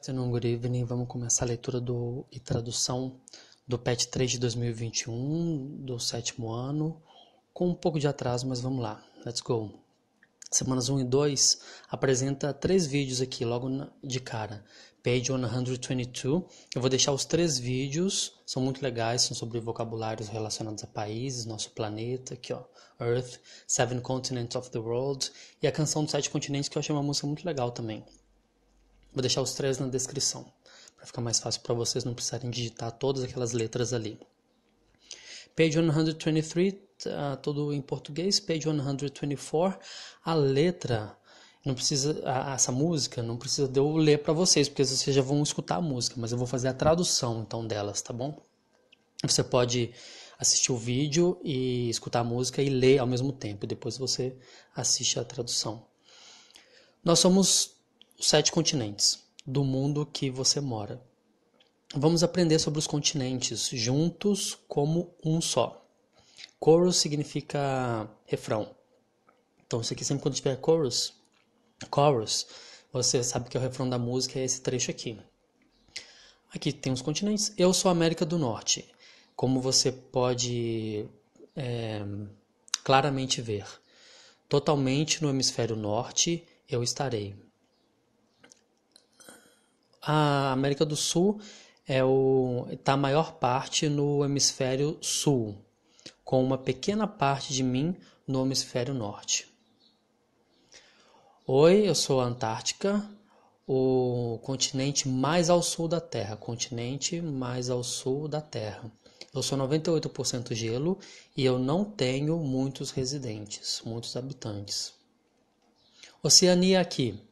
Good afternoon, good evening. Vamos começar a leitura do, e tradução do PET 3 de 2021, do sétimo ano, com um pouco de atraso, mas vamos lá. Let's go. Semanas 1 e 2 apresenta três vídeos aqui logo na, de cara. Page 122. Eu vou deixar os três vídeos, são muito legais, são sobre vocabulários relacionados a países, nosso planeta, aqui ó, Earth, Seven Continents of the World, e a canção dos sete continentes, que eu achei uma música muito legal também. Vou deixar os três na descrição, para ficar mais fácil para vocês não precisarem digitar todas aquelas letras ali. Page 123, uh, todo em português. Page 124, a letra não precisa a, essa música não precisa de eu ler para vocês porque vocês já vão escutar a música mas eu vou fazer a tradução então delas tá bom você pode assistir o vídeo e escutar a música e ler ao mesmo tempo depois você assiste a tradução nós somos os sete continentes do mundo que você mora. Vamos aprender sobre os continentes juntos como um só. Chorus significa refrão. Então, isso aqui sempre quando tiver chorus, chorus, você sabe que é o refrão da música é esse trecho aqui. Aqui tem os continentes. Eu sou América do Norte. Como você pode é, claramente ver, totalmente no hemisfério norte eu estarei a América do Sul é o está a maior parte no hemisfério sul, com uma pequena parte de mim no hemisfério norte. Oi, eu sou a Antártica, o continente mais ao sul da Terra, continente mais ao sul da Terra. Eu sou 98% gelo e eu não tenho muitos residentes, muitos habitantes. Oceania aqui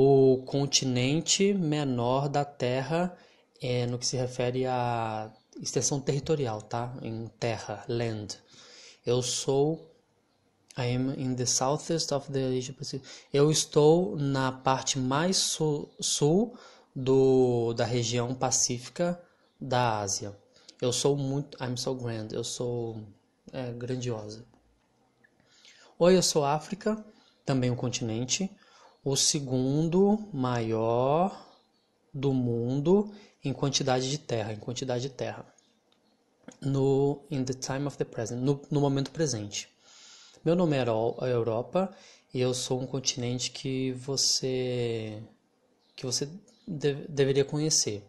o continente menor da Terra é, no que se refere à extensão territorial, tá? Em terra, land. Eu sou I am in the southeast of the Asia Pacific. Eu estou na parte mais sul, sul do, da região pacífica da Ásia. Eu sou muito. I'm so grand. Eu sou é, grandiosa. Oi, eu sou África, também um continente o segundo maior do mundo em quantidade de terra, em quantidade de terra. No in the time of the present, no, no momento presente. Meu nome é, é Europa e eu sou um continente que você que você de, deveria conhecer.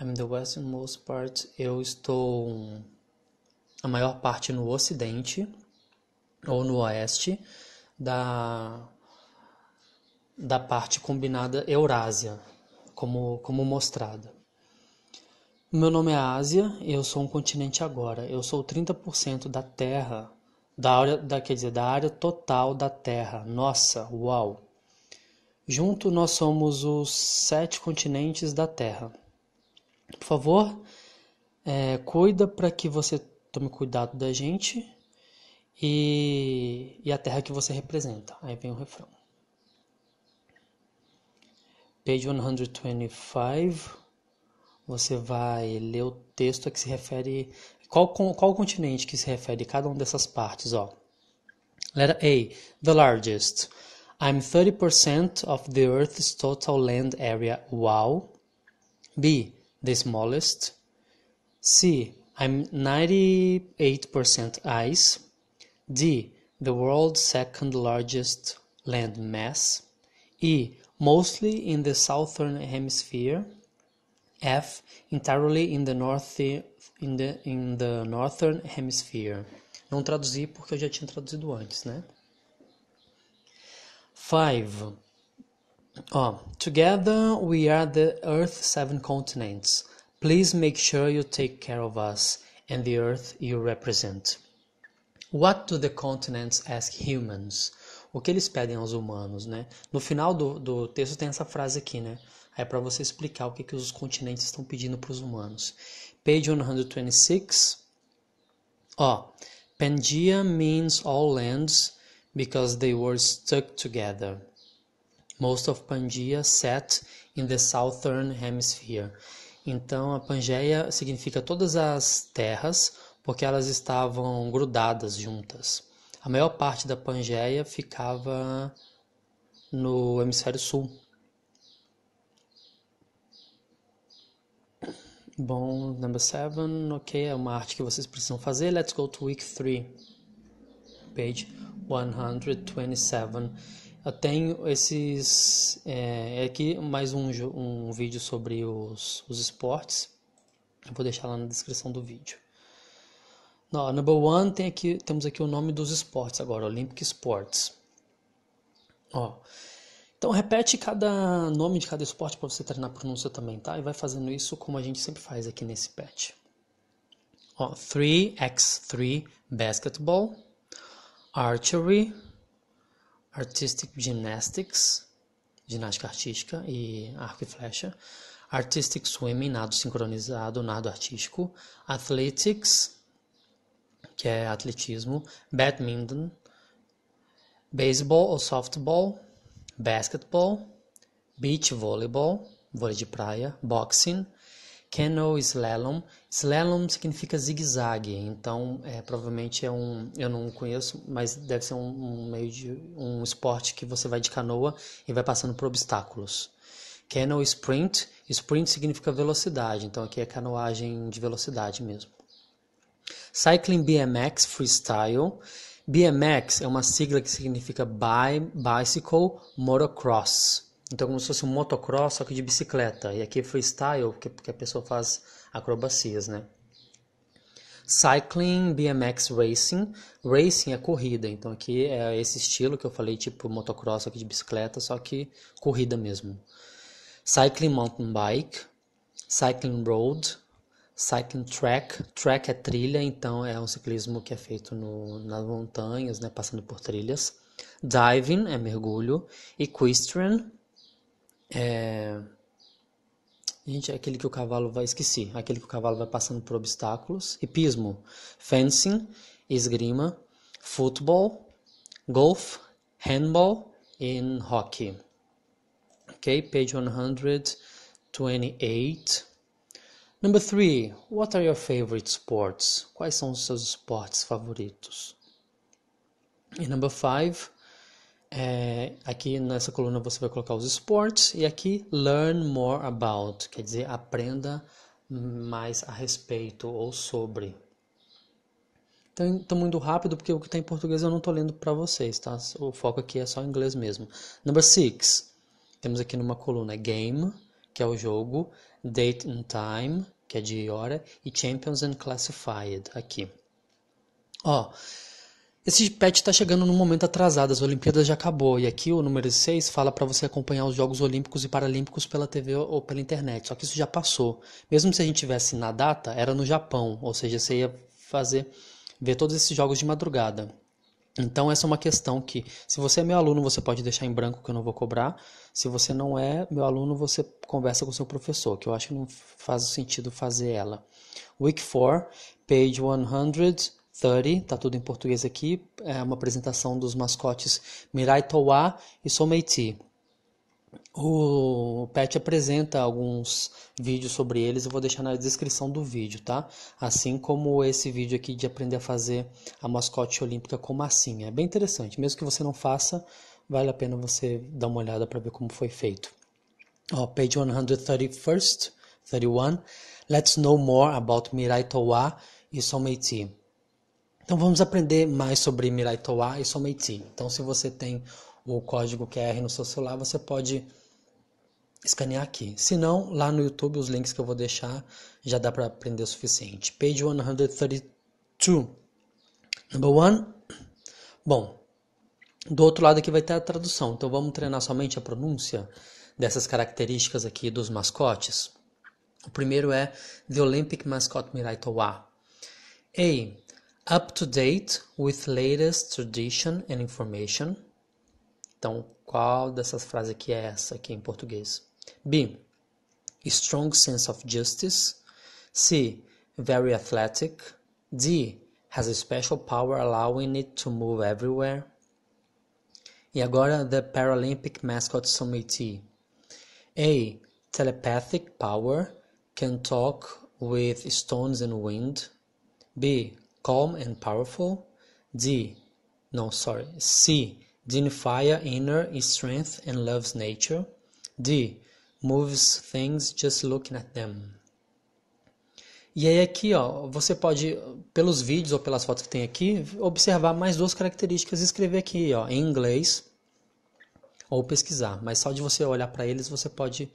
I'm the westernmost part. Eu estou a maior parte no ocidente ou no oeste da da parte combinada Eurásia, como, como mostrada. Meu nome é Ásia, eu sou um continente agora. Eu sou 30% da Terra, da área, da, quer dizer, da área total da Terra. Nossa, uau! Junto nós somos os sete continentes da Terra. Por favor, é, cuida para que você tome cuidado da gente e, e a terra que você representa. Aí vem o refrão page 125, você vai ler o texto a que se refere. Qual, qual continente que se refere cada uma dessas partes, ó. Letter A, the largest. I'm 30% of the Earth's total land area. Wow. B, the smallest. C, I'm 98% ice. D, the world's second largest land mass. E, mostly in the southern hemisphere, F entirely in the north in the, in the northern hemisphere. Não traduzi porque eu já tinha traduzido antes, né? Five. Oh, together we are the Earth's seven continents. Please make sure you take care of us and the Earth you represent. What do the continents as humans? o que eles pedem aos humanos, né? No final do, do texto tem essa frase aqui, né? É para você explicar o que, que os continentes estão pedindo para os humanos. Page 126. Ó, Pangea means all lands because they were stuck together. Most of Pangea sat in the southern hemisphere. Então a Pangeia significa todas as terras porque elas estavam grudadas juntas. A maior parte da Pangeia ficava no hemisfério sul. Bom, number 7, ok, é uma arte que vocês precisam fazer. Let's go to week 3, page 127. Eu tenho esses. É, é aqui mais um, um vídeo sobre os, os esportes. Eu vou deixar lá na descrição do vídeo. No, number one tem aqui, temos aqui o nome dos esportes agora, Olympic Sports. Ó, então repete cada nome de cada esporte para você treinar a pronúncia também, tá? E vai fazendo isso como a gente sempre faz aqui nesse patch. Ó, 3x3 basketball, archery, artistic gymnastics, ginástica artística e arco e flecha, artistic swimming, nado sincronizado, nado artístico, athletics, que é atletismo, badminton, beisebol ou softball, basketball, beach volleyball, vôlei de praia, boxing, canoe slalom. Slalom significa zigue-zague, então é, provavelmente é um, eu não conheço, mas deve ser um, um, meio de um esporte que você vai de canoa e vai passando por obstáculos. Canoe sprint, sprint significa velocidade, então aqui é canoagem de velocidade mesmo. Cycling BMX Freestyle BMX é uma sigla que significa Bi Bicycle Motocross. Então, como se fosse um motocross, só que de bicicleta. E aqui é freestyle, porque a pessoa faz acrobacias, né? Cycling, BMX Racing. Racing é corrida, então aqui é esse estilo que eu falei, tipo motocross aqui de bicicleta, só que corrida mesmo. Cycling Mountain Bike. Cycling Road. Cycling track, track é trilha, então é um ciclismo que é feito no, nas montanhas, né, passando por trilhas. Diving é mergulho. Equestrian é. Gente, é aquele que o cavalo vai. Esqueci. Aquele que o cavalo vai passando por obstáculos. Hipismo. Fencing. Esgrima. Futebol. Golf. Handball. E hockey. Ok? Page 128. Number 3. What are your favorite sports? Quais são os seus esportes favoritos? E number 5. É, eh, aqui nessa coluna você vai colocar os esportes e aqui learn more about, quer dizer, aprenda mais a respeito ou sobre. Então, estou muito rápido porque o que está em português eu não estou lendo para vocês, tá? O foco aqui é só em inglês mesmo. Number 6. Temos aqui numa coluna é game que é o jogo, Date and Time, que é de hora, e Champions and Classified aqui. Ó, esse patch está chegando num momento atrasado, as Olimpíadas já acabou, e aqui o número 6 fala para você acompanhar os Jogos Olímpicos e Paralímpicos pela TV ou pela internet, só que isso já passou. Mesmo se a gente tivesse na data, era no Japão, ou seja, você ia fazer ver todos esses jogos de madrugada. Então essa é uma questão que, se você é meu aluno, você pode deixar em branco que eu não vou cobrar. Se você não é meu aluno, você conversa com seu professor, que eu acho que não faz sentido fazer ela. Week 4, page 130, tá tudo em português aqui, é uma apresentação dos mascotes Mirai Towa e Someiti. O Pet apresenta alguns vídeos sobre eles, eu vou deixar na descrição do vídeo, tá? Assim como esse vídeo aqui de aprender a fazer a mascote olímpica com massinha. É bem interessante, mesmo que você não faça, vale a pena você dar uma olhada para ver como foi feito. Oh, page 131, 31. Let's know more about Mirai Towa e Someiti. Então vamos aprender mais sobre Mirai Towa e Someiti. Então se você tem o código QR no seu celular, você pode escanear aqui. Se não, lá no YouTube os links que eu vou deixar já dá para aprender o suficiente. Page 132. Number one. Bom, do outro lado aqui vai ter a tradução. Então vamos treinar somente a pronúncia dessas características aqui dos mascotes. O primeiro é The Olympic Mascot Mirai Towa. A. Up to date with latest tradition and information. Então, qual dessas frases aqui é essa aqui em português? B. A strong sense of justice. C. Very athletic. D. Has a special power allowing it to move everywhere. E agora the Paralympic mascot submittee. A. Telepathic power. Can talk with stones and wind. B. Calm and powerful. D. No, sorry. C. Dignifier inner strength and loves nature. D. moves things just looking at them. E aí aqui, ó, você pode, pelos vídeos ou pelas fotos que tem aqui, observar mais duas características e escrever aqui, ó, em inglês ou pesquisar. Mas só de você olhar para eles, você pode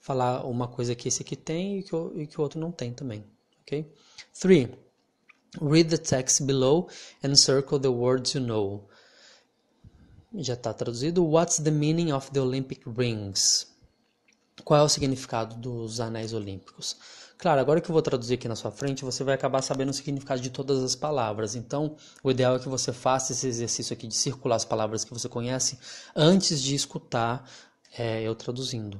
falar uma coisa que esse aqui tem e que, o, e que o outro não tem também, ok? 3. Read the text below and circle the words you know. Já está traduzido. What's the meaning of the Olympic rings? Qual é o significado dos anéis olímpicos? Claro, agora que eu vou traduzir aqui na sua frente, você vai acabar sabendo o significado de todas as palavras. Então, o ideal é que você faça esse exercício aqui de circular as palavras que você conhece antes de escutar é, eu traduzindo.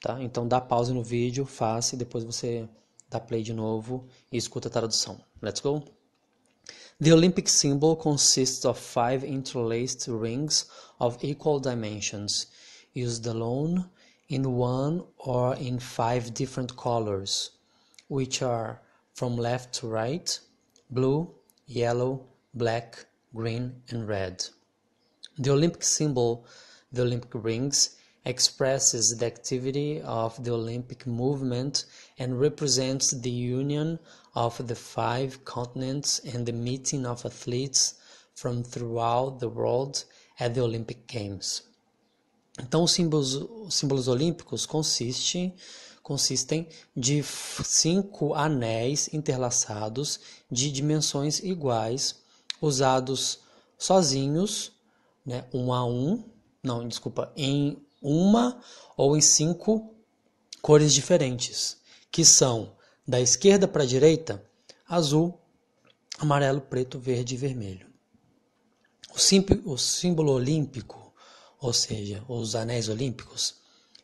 Tá? Então, dá pausa no vídeo, faça e depois você dá play de novo e escuta a tradução. Let's go! The Olympic symbol consists of five interlaced rings of equal dimensions, used alone in one or in five different colors, which are from left to right blue, yellow, black, green, and red. The Olympic symbol, the Olympic rings, expresses the activity of the Olympic movement and represents the union of the five continents and the meeting of athletes from throughout the world at the Olympic Games. Então, os símbolos, os símbolos olímpicos consistem, consistem de cinco anéis interlaçados de dimensões iguais, usados sozinhos, né, um a um, não, desculpa, em uma ou em cinco cores diferentes, que são da esquerda para a direita, azul, amarelo, preto, verde e vermelho. O, símbolo olímpico ou seja, os anéis olímpicos,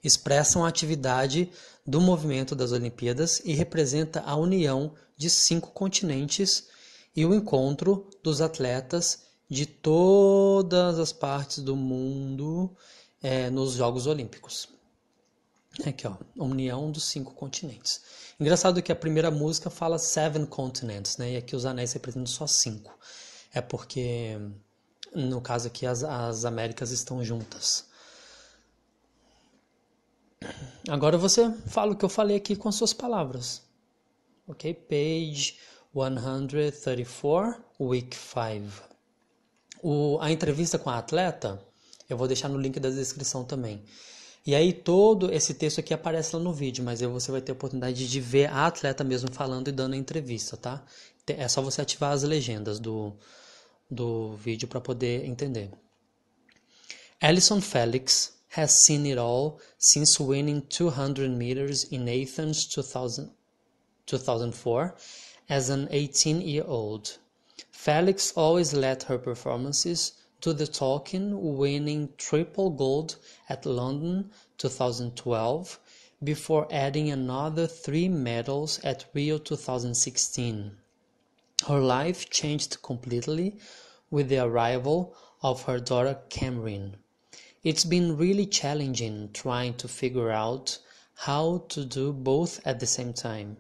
expressam a atividade do movimento das Olimpíadas e representa a união de cinco continentes e o encontro dos atletas de todas as partes do mundo é, nos Jogos Olímpicos. É aqui, ó, união dos cinco continentes. Engraçado que a primeira música fala seven continents, né? E aqui os anéis representam só cinco. É porque no caso aqui, as, as Américas estão juntas. Agora você fala o que eu falei aqui com suas palavras. Ok? Page 134, Week 5. O, a entrevista com a atleta, eu vou deixar no link da descrição também. E aí todo esse texto aqui aparece lá no vídeo, mas aí você vai ter a oportunidade de ver a atleta mesmo falando e dando a entrevista, tá? É só você ativar as legendas do, do vídeo para poder entender. Alison Felix has seen it all since winning 200 meters in Athens 2000, 2004 as an 18 year old. Felix always let her performances do the talking, winning triple gold at London 2012 before adding another three medals at Rio 2016. Her life changed completely with the arrival of her daughter Cameron. It's been really challenging trying to figure out how to do both at the same time,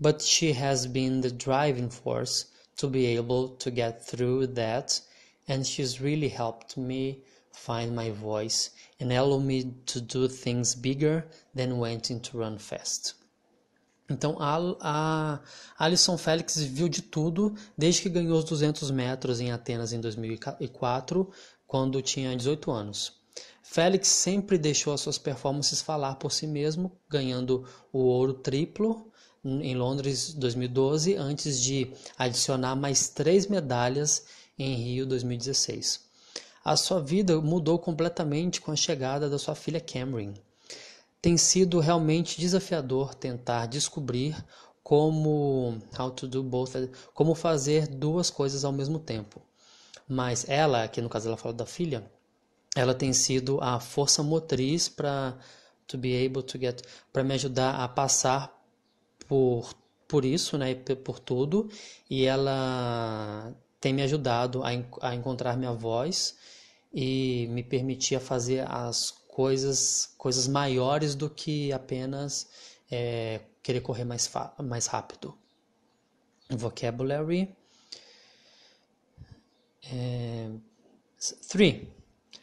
but she has been the driving force to be able to get through that, and she's really helped me find my voice and allow me to do things bigger than wanting to run fast. Então a, a Alison viu de tudo desde que ganhou os 200 metros em Atenas em 2004, quando tinha 18 anos. Félix sempre deixou as suas performances falar por si mesmo, ganhando o ouro triplo em Londres 2012, antes de adicionar mais três medalhas em Rio 2016. A sua vida mudou completamente com a chegada da sua filha Cameron tem sido realmente desafiador tentar descobrir como how to do both, como fazer duas coisas ao mesmo tempo. Mas ela, que no caso ela fala da filha, ela tem sido a força motriz para to be able to get para me ajudar a passar por por isso, né, por tudo, e ela tem me ajudado a, a encontrar minha voz e me permitir a fazer as coisas, coisas maiores do que apenas é, querer correr mais, mais rápido. Vocabulary. É, three.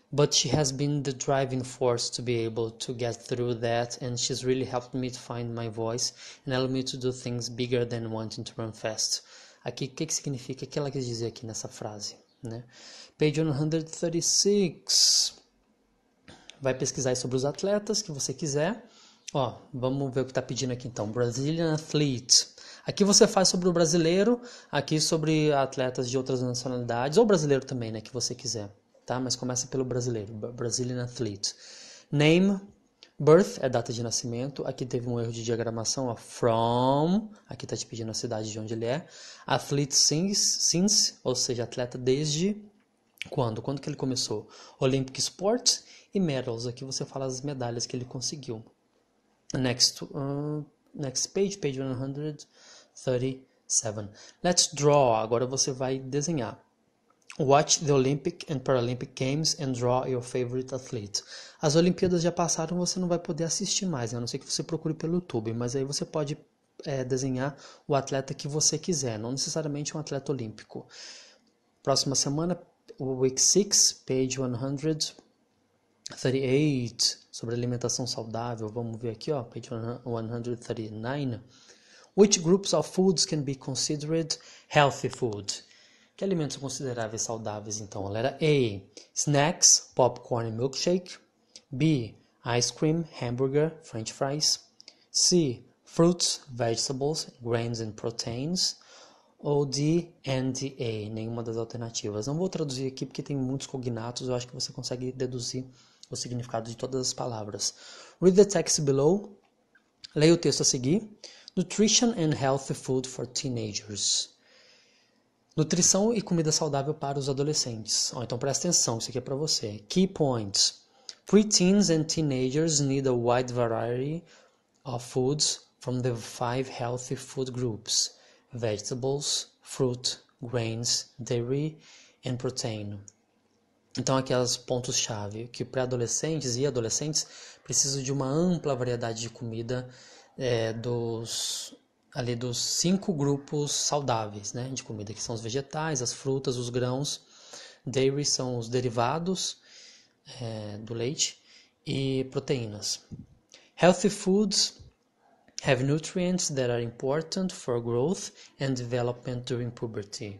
But she has been the driving force to be able to get through that, and she's really helped me to find my voice and allowed me to do things bigger than wanting to run fast. Aqui, o que, que significa? O que ela quis dizer aqui nessa frase? Né? Page 136 vai pesquisar sobre os atletas que você quiser. Ó, vamos ver o que está pedindo aqui então. Brazilian Athlete. Aqui você faz sobre o brasileiro, aqui sobre atletas de outras nacionalidades, ou brasileiro também, né, que você quiser, tá? Mas começa pelo brasileiro, Brazilian Athlete. Name, birth é data de nascimento, aqui teve um erro de diagramação, ó, from, aqui está te pedindo a cidade de onde ele é. Athlete since, since ou seja, atleta desde quando? Quando que ele começou? Olympic Sports e Medals. Aqui você fala as medalhas que ele conseguiu. Next, uh, next page, page 137. Let's draw. Agora você vai desenhar. Watch the Olympic and Paralympic Games and draw your favorite athlete. As Olimpíadas já passaram, você não vai poder assistir mais, né? a não ser que você procure pelo YouTube, mas aí você pode é, desenhar o atleta que você quiser, não necessariamente um atleta olímpico. Próxima semana, Week 6, page 138, sobre alimentação saudável. Vamos ver aqui, ó, page 139. Which groups of foods can be considered healthy food? Que alimentos são consideráveis saudáveis, então, galera? A. Snacks, popcorn e milkshake. B. Ice cream, hamburger, french fries. C. Fruits, vegetables, grains and proteins ou de A nenhuma das alternativas. Não vou traduzir aqui porque tem muitos cognatos, eu acho que você consegue deduzir o significado de todas as palavras. Read the text below. Leia o texto a seguir. Nutrition and Healthy Food for Teenagers. Nutrição e comida saudável para os adolescentes. Oh, então presta atenção, isso aqui é para você. Key points. Preteens and teenagers need a wide variety of foods from the five healthy food groups vegetables, fruit, grains, dairy and protein. Então, aqueles pontos-chave que pré-adolescentes e adolescentes precisam de uma ampla variedade de comida é, dos ali dos cinco grupos saudáveis, né, de comida que são os vegetais, as frutas, os grãos, dairy são os derivados é, do leite e proteínas. Healthy foods have nutrients that are important for growth and development during puberty.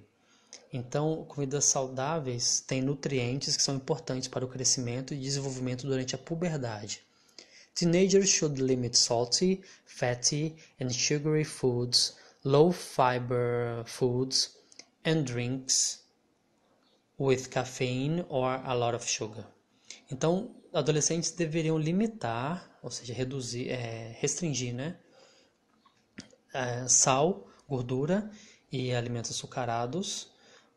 Então, comidas saudáveis têm nutrientes que são importantes para o crescimento e desenvolvimento durante a puberdade. Teenagers should limit salty, fatty and sugary foods, low fiber foods and drinks with caffeine or a lot of sugar. Então, adolescentes deveriam limitar, ou seja, reduzir, é, restringir, né? é, sal, gordura e alimentos açucarados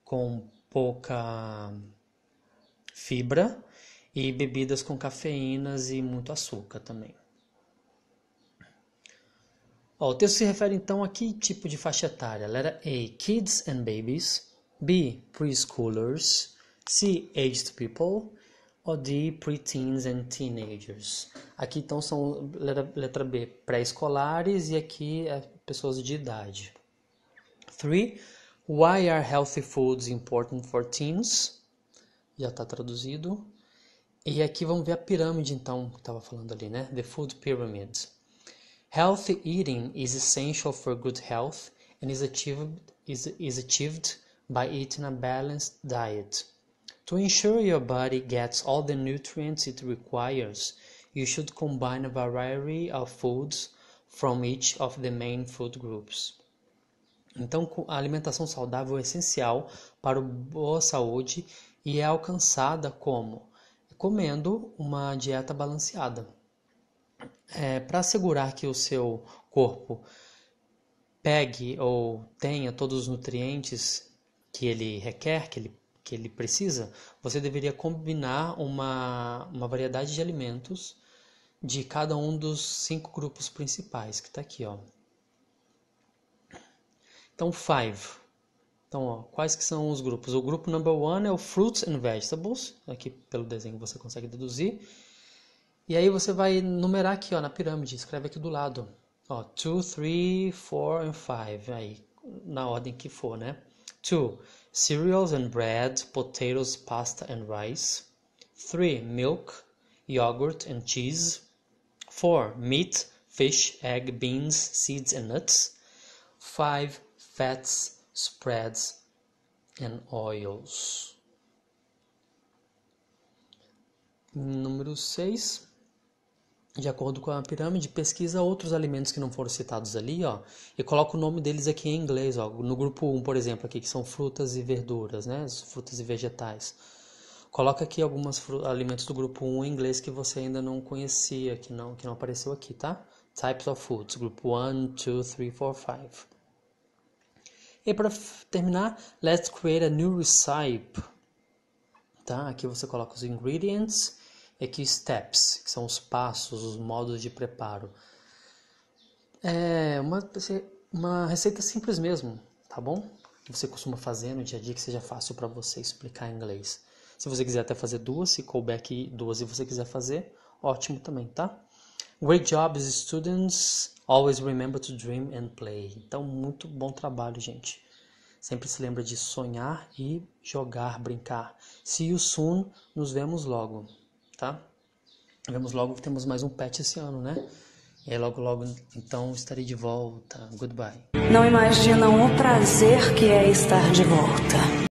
com pouca fibra e bebidas com cafeínas e muito açúcar também. Ó, o texto se refere então a que tipo de faixa etária? Letra A, kids and babies. B, preschoolers. C, aged people. Ou D, preteens and teenagers. Aqui então são letra, letra B, pré-escolares e aqui é pessoas de idade. 3. Why are healthy foods important for teens? Já está traduzido. E aqui vamos ver a pirâmide, então, que estava falando ali, né? The Food Pyramid. Healthy eating is essential for good health and is achieved, is, is achieved by eating a balanced diet. To ensure your body gets all the nutrients it requires, you should combine a variety of foods from each of the main food groups. Então, a alimentação saudável é essencial para boa saúde e é alcançada como comendo uma dieta balanceada. É, para assegurar que o seu corpo pegue ou tenha todos os nutrientes que ele requer, que ele, que ele precisa, você deveria combinar uma, uma variedade de alimentos de cada um dos cinco grupos principais que está aqui, ó. Então, five. Então, ó, quais que são os grupos? O grupo number one é o fruits and vegetables, aqui pelo desenho você consegue deduzir. E aí você vai numerar aqui, ó, na pirâmide, escreve aqui do lado, ó, two, three, four and five, aí na ordem que for, né? Two, cereals and bread, potatoes, pasta and rice. Three, milk, yogurt and cheese. 4. Meat, fish, egg, beans, seeds, and nuts. 5. Fats, spreads, and oils. Número 6. De acordo com a pirâmide, pesquisa outros alimentos que não foram citados ali, ó, e coloca o nome deles aqui em inglês, ó, no grupo 1, por exemplo, aqui que são frutas e verduras, né, frutas e vegetais. Coloca aqui alguns alimentos do grupo 1 em inglês que você ainda não conhecia, que não, que não apareceu aqui, tá? Types of foods, grupo 1, 2, 3, 4, 5. E para terminar, let's create a new recipe. Tá? Aqui você coloca os ingredients e aqui steps, que são os passos, os modos de preparo. É uma, uma receita simples mesmo, tá bom? Que você costuma fazer no dia a dia que seja fácil para você explicar em inglês. Se você quiser até fazer duas, se couber aqui duas e você quiser fazer, ótimo também, tá? Great jobs, students. Always remember to dream and play. Então, muito bom trabalho, gente. Sempre se lembra de sonhar e jogar, brincar. See you soon. Nos vemos logo, tá? Vemos logo que temos mais um pet esse ano, né? E aí, logo, logo, então, estarei de volta. Goodbye. Não imaginam o prazer que é estar de volta.